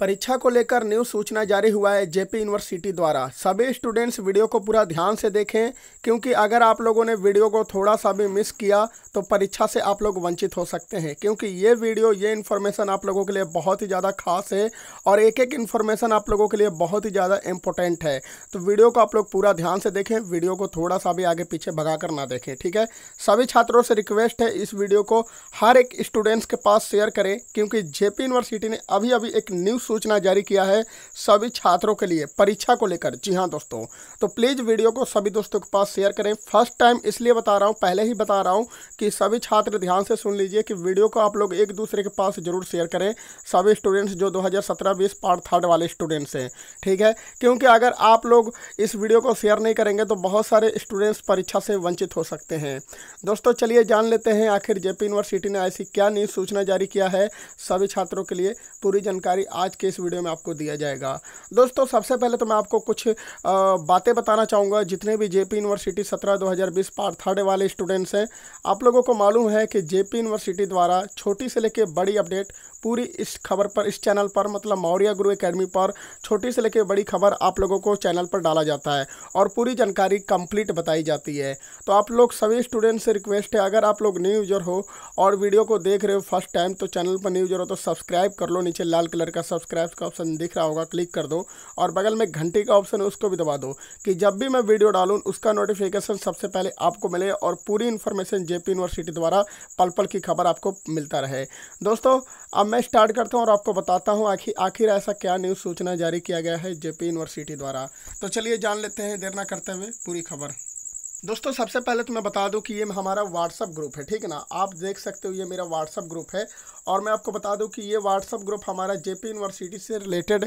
परीक्षा को लेकर न्यू सूचना जारी हुआ है जेपी यूनिवर्सिटी द्वारा सभी स्टूडेंट्स वीडियो को पूरा ध्यान से देखें क्योंकि अगर आप लोगों ने वीडियो को थोड़ा सा भी मिस किया तो परीक्षा से आप लोग वंचित हो सकते हैं क्योंकि ये वीडियो ये इन्फॉर्मेशन आप लोगों के लिए बहुत ही ज़्यादा खास है और एक एक इन्फॉर्मेशन आप लोगों के लिए बहुत ही ज़्यादा इंपॉर्टेंट है तो वीडियो को आप लोग पूरा ध्यान से देखें वीडियो को थोड़ा सा भी आगे पीछे भगा कर ना देखें ठीक है सभी छात्रों से रिक्वेस्ट है इस वीडियो को हर एक स्टूडेंट्स के पास शेयर करें क्योंकि जेपी यूनिवर्सिटी ने अभी अभी एक न्यूज सूचना जारी किया है सभी छात्रों के लिए परीक्षा को लेकर जी हाँ दोस्तों तो प्लीज़ वीडियो को सभी दोस्तों के पास शेयर करें फर्स्ट टाइम इसलिए बता रहा हूँ पहले ही बता रहा हूँ कि सभी छात्र ध्यान से सुन लीजिए कि वीडियो को आप लोग एक दूसरे के पास जरूर शेयर करें सभी स्टूडेंट्स जो दो हज़ार सत्रह बीस पार्ट थर्ड वाले स्टूडेंट्स हैं ठीक है क्योंकि अगर आप लोग इस वीडियो को शेयर नहीं करेंगे तो बहुत सारे स्टूडेंट्स परीक्षा से वंचित हो सकते हैं दोस्तों चलिए जान लेते हैं आखिर जेपी यूनिवर्सिटी ने ऐसी क्या नई सूचना जारी किया है सभी छात्रों के लिए पूरी जानकारी आज के इस वीडियो में आपको दिया जाएगा दोस्तों सबसे पहले तो मैं आपको कुछ बातें बताना चाहूँगा जितने भी जेपी यूनिवर्सिटी सत्रह दो पार्ट थर्ड वाले स्टूडेंट्स हैं आप लोगों को मालूम है कि जेपी यूनिवर्सिटी द्वारा छोटी से लेकर बड़ी अपडेट पूरी इस खबर पर इस चैनल पर मतलब मौर्य गुरु एकेडमी पर छोटी से लेकर बड़ी खबर आप लोगों को चैनल पर डाला जाता है और पूरी जानकारी कंप्लीट बताई जाती है तो आप लोग सभी स्टूडेंट से रिक्वेस्ट है अगर आप लोग न्यू यूजर हो और वीडियो को देख रहे हो फर्स्ट टाइम तो चैनल पर न्यू यूजर हो तो सब्सक्राइब कर लो नीचे लाल कलर का सब्सक्राइब सब्सक्राइब का ऑप्शन दिख रहा होगा क्लिक कर दो और बगल में घंटी का ऑप्शन है उसको भी दबा दो कि जब भी मैं वीडियो डालूँ उसका नोटिफिकेशन सबसे पहले आपको मिले और पूरी इन्फॉर्मेशन जे यूनिवर्सिटी द्वारा पल पल की खबर आपको मिलता रहे दोस्तों अब मैं स्टार्ट करता हूँ और आपको बताता हूँ आखिर आखिर ऐसा क्या न्यूज़ सूचना जारी किया गया है जे यूनिवर्सिटी द्वारा तो चलिए जान लेते हैं देर ना करते हुए पूरी खबर दोस्तों सबसे पहले तो मैं बता दूं कि ये हमारा व्हाट्सअप ग्रुप है ठीक है ना आप देख सकते हो ये मेरा व्हाट्सअप ग्रुप है और मैं आपको बता दूं कि ये व्हाट्सअप ग्रुप हमारा जेपी यूनिवर्सिटी से रिलेटेड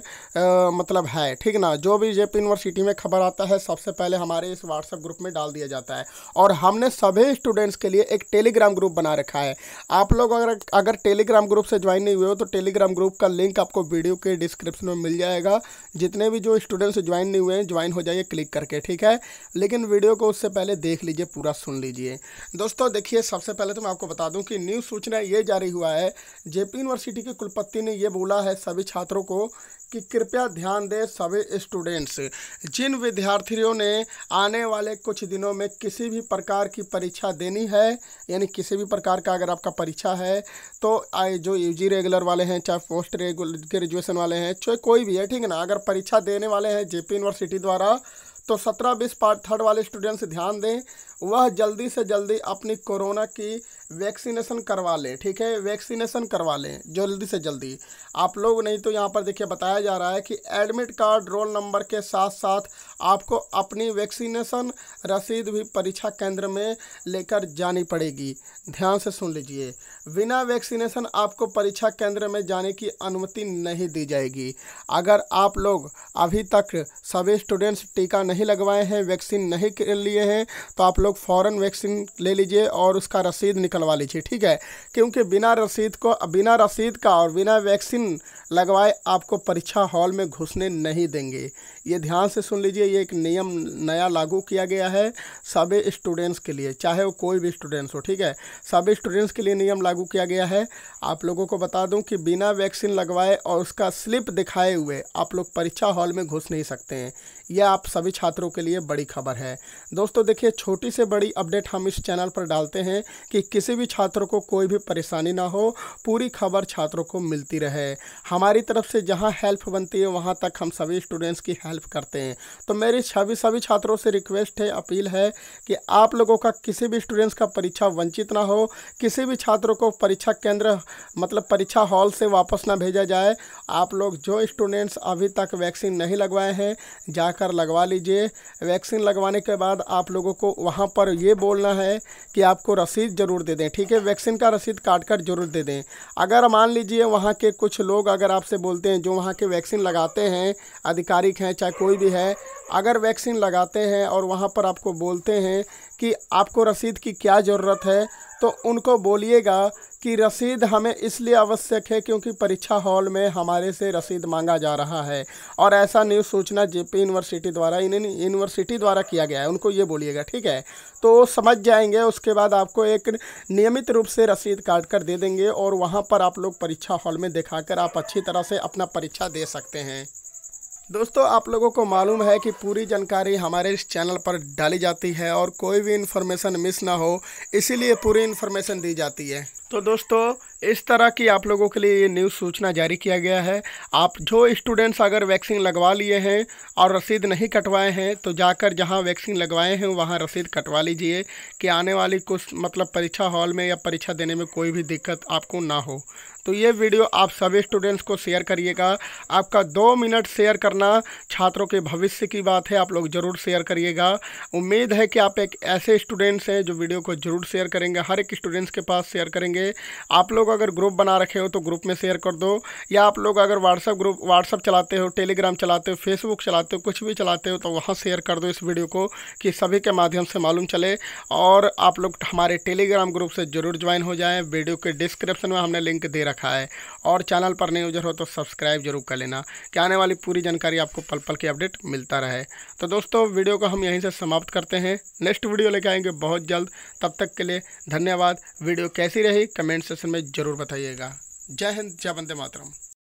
मतलब है ठीक ना जो भी जेपी यूनिवर्सिटी में खबर आता है सबसे पहले हमारे इस व्हाट्सअप ग्रुप में डाल दिया जाता है और हमने सभी स्टूडेंट्स के लिए एक टेलीग्राम ग्रुप बना रखा है आप लोग अगर अगर टेलीग्राम ग्रुप से ज्वाइन नहीं हुए हो तो टेलीग्राम ग्रुप का लिंक आपको वीडियो के डिस्क्रिप्शन में मिल जाएगा जितने भी जो स्टूडेंट्स ज्वाइन नहीं हुए हैं ज्वाइन हो जाइए क्लिक करके ठीक है लेकिन वीडियो को उससे पहले देख लीजिए पूरा सुन लीजिए दोस्तों देखिए सबसे पहले तो मैं आपको बता दूं कि न्यूज़ सूचना ये जारी हुआ है जेपी यूनिवर्सिटी के कुलपति ने ये बोला है सभी छात्रों को कि कृपया ध्यान दें सभी स्टूडेंट्स जिन विद्यार्थियों ने आने वाले कुछ दिनों में किसी भी प्रकार की परीक्षा देनी है यानी किसी भी प्रकार का अगर आपका परीक्षा है तो आए जो यूजी रेगुलर वाले हैं चाहे पोस्ट रेगुलर ग्रेजुएशन वाले हैं चाहे कोई भी है ठीक है ना अगर परीक्षा देने वाले हैं जेपी यूनिवर्सिटी द्वारा तो सत्रह बीस पार्ट थर्ड वाले स्टूडेंट्स ध्यान दें वह जल्दी से जल्दी अपनी कोरोना की वैक्सीनेशन करवा लें ठीक है वैक्सीनेशन करवा लें जल्दी से जल्दी आप लोग नहीं तो यहाँ पर देखिए बताया जा रहा है कि एडमिट कार्ड रोल नंबर के साथ साथ आपको अपनी वैक्सीनेशन रसीद भी परीक्षा केंद्र में लेकर जानी पड़ेगी ध्यान से सुन लीजिए बिना वैक्सीनेशन आपको परीक्षा केंद्र में जाने की अनुमति नहीं दी जाएगी अगर आप लोग अभी तक सभी स्टूडेंट्स टीका नहीं लगवाए हैं वैक्सीन नहीं लिए हैं तो आप लोग फ़ौरन वैक्सीन ले लीजिए और उसका रसीद निकलवा लीजिए ठीक है क्योंकि बिना रसीद को बिना रसीद का और बिना वैक्सीन लगवाए आपको परीक्षा हॉल में घुसने नहीं देंगे ये ध्यान से सुन लीजिए ये एक नियम नया लागू किया गया है सभी स्टूडेंट्स के लिए चाहे वो कोई भी स्टूडेंट्स हो ठीक है सभी स्टूडेंट्स के लिए नियम लागू लागू किया गया है आप लोगों को बता दूं कि बिना वैक्सीन लगवाए और उसका स्लिप दिखाए हुए आप लोग परीक्षा हॉल में घुस नहीं सकते हैं यह आप सभी छात्रों के लिए बड़ी खबर है दोस्तों देखिए छोटी से बड़ी अपडेट हम इस चैनल पर डालते हैं कि किसी भी छात्रों को कोई भी परेशानी ना हो पूरी खबर छात्रों को मिलती रहे हमारी तरफ से जहां हेल्प बनती है वहां तक हम सभी स्टूडेंट्स की हेल्प करते हैं तो मेरी सभी सभी छात्रों से रिक्वेस्ट है अपील है कि आप लोगों का किसी भी स्टूडेंट्स का परीक्षा वंचित ना हो किसी भी छात्रों को परीक्षा केंद्र मतलब परीक्षा हॉल से वापस ना भेजा जाए आप लोग जो स्टूडेंट्स अभी तक वैक्सीन नहीं लगवाए हैं जाकर जाकर लगवा लीजिए वैक्सीन लगवाने के बाद आप लोगों को वहाँ पर ये बोलना है कि आपको रसीद ज़रूर दे दें ठीक है वैक्सीन का रसीद काट कर जरूर दे दें अगर मान लीजिए वहाँ के कुछ लोग अगर आपसे बोलते हैं जो वहाँ के वैक्सीन लगाते हैं आधिकारिक हैं चाहे कोई भी है अगर वैक्सीन लगाते हैं और वहाँ पर आपको बोलते हैं कि आपको रसीद की क्या ज़रूरत है तो उनको बोलिएगा कि रसीद हमें इसलिए आवश्यक है क्योंकि परीक्षा हॉल में हमारे से रसीद मांगा जा रहा है और ऐसा न्यूज़ सूचना जेपी यूनिवर्सिटी द्वारा इन यूनिवर्सिटी द्वारा किया गया है उनको ये बोलिएगा ठीक है तो समझ जाएंगे उसके बाद आपको एक नियमित रूप से रसीद काट कर दे देंगे और वहाँ पर आप लोग परीक्षा हॉल में दिखाकर आप अच्छी तरह से अपना परीक्षा दे सकते हैं दोस्तों आप लोगों को मालूम है कि पूरी जानकारी हमारे इस चैनल पर डाली जाती है और कोई भी इन्फॉर्मेशन मिस ना हो इसीलिए पूरी इन्फॉर्मेशन दी जाती है तो दोस्तों इस तरह की आप लोगों के लिए ये न्यूज़ सूचना जारी किया गया है आप जो स्टूडेंट्स अगर वैक्सीन लगवा लिए हैं और रसीद नहीं कटवाए हैं तो जाकर जहां वैक्सीन लगवाए हैं वहां रसीद कटवा लीजिए कि आने वाली कुछ मतलब परीक्षा हॉल में या परीक्षा देने में कोई भी दिक्कत आपको ना हो तो ये वीडियो आप सभी स्टूडेंट्स को शेयर करिएगा आपका दो मिनट शेयर करना छात्रों के भविष्य की बात है आप लोग ज़रूर शेयर करिएगा उम्मीद है कि आप एक ऐसे स्टूडेंट्स हैं जो वीडियो को ज़रूर शेयर करेंगे हर एक स्टूडेंट्स के पास शेयर करेंगे आप लोग अगर ग्रुप बना रखे हो तो ग्रुप में शेयर कर दो या आप लोग अगर व्हाट्सअप ग्रुप व्हाट्सअप चलाते हो टेलीग्राम चलाते हो फेसबुक चलाते हो कुछ भी चलाते हो तो वहाँ शेयर कर दो इस वीडियो को कि सभी के माध्यम से मालूम चले और आप लोग हमारे टेलीग्राम ग्रुप से ज़रूर ज्वाइन हो जाए वीडियो के डिस्क्रिप्शन में हमने लिंक दे रखा है और चैनल पर नहीं उजर हो तो सब्सक्राइब जरूर कर लेना कि आने वाली पूरी जानकारी आपको पल पल की अपडेट मिलता रहे तो दोस्तों वीडियो को हम यहीं से समाप्त करते हैं नेक्स्ट वीडियो लेके आएंगे बहुत जल्द तब तक के लिए धन्यवाद वीडियो कैसी रही कमेंट सेक्शन में ज़रूर बताइएगा जय हिंद जय वंदे मातरम